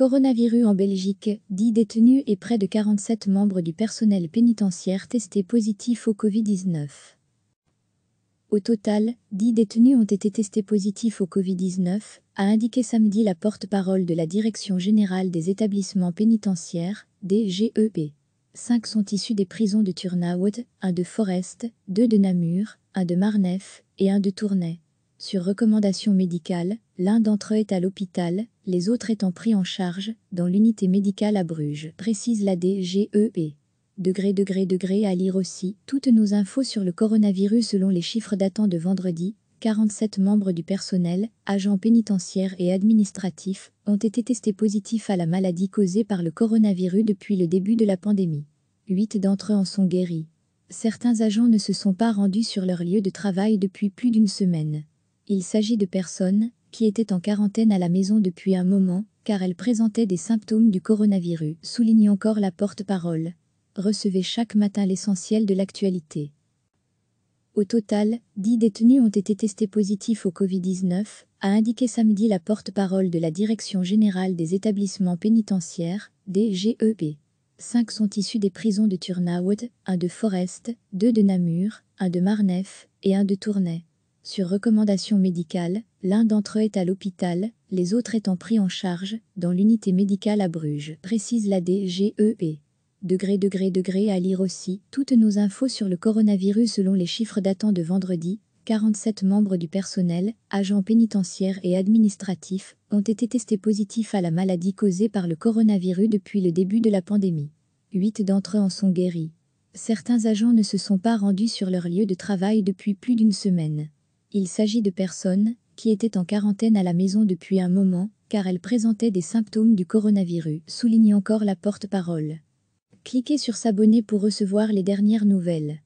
Coronavirus en Belgique, 10 détenus et près de 47 membres du personnel pénitentiaire testés positifs au Covid-19. Au total, 10 détenus ont été testés positifs au Covid-19, a indiqué samedi la porte-parole de la Direction générale des établissements pénitentiaires, DGEB. 5 sont issus des prisons de Turnhout, un de Forest, deux de Namur, un de Marnef et un de Tournai. Sur recommandation médicale, L'un d'entre eux est à l'hôpital, les autres étant pris en charge dans l'unité médicale à Bruges, précise la DGEP. Degré, degré, degré à lire aussi toutes nos infos sur le coronavirus selon les chiffres datant de vendredi. 47 membres du personnel, agents pénitentiaires et administratifs, ont été testés positifs à la maladie causée par le coronavirus depuis le début de la pandémie. Huit d'entre eux en sont guéris. Certains agents ne se sont pas rendus sur leur lieu de travail depuis plus d'une semaine. Il s'agit de personnes qui était en quarantaine à la maison depuis un moment, car elle présentait des symptômes du coronavirus, souligne encore la porte-parole. Recevez chaque matin l'essentiel de l'actualité. Au total, dix détenus ont été testés positifs au Covid-19, a indiqué samedi la porte-parole de la Direction générale des établissements pénitentiaires, DGEP. Cinq sont issus des prisons de Turnhout, un de Forest, deux de Namur, un de Marnef et un de Tournai. Sur recommandation médicale, L'un d'entre eux est à l'hôpital, les autres étant pris en charge dans l'unité médicale à Bruges, précise la DGEP. Degré, degré, degré à lire aussi. Toutes nos infos sur le coronavirus selon les chiffres datant de vendredi, 47 membres du personnel, agents pénitentiaires et administratifs, ont été testés positifs à la maladie causée par le coronavirus depuis le début de la pandémie. Huit d'entre eux en sont guéris. Certains agents ne se sont pas rendus sur leur lieu de travail depuis plus d'une semaine. Il s'agit de personnes qui était en quarantaine à la maison depuis un moment, car elle présentait des symptômes du coronavirus, souligne encore la porte-parole. Cliquez sur s'abonner pour recevoir les dernières nouvelles.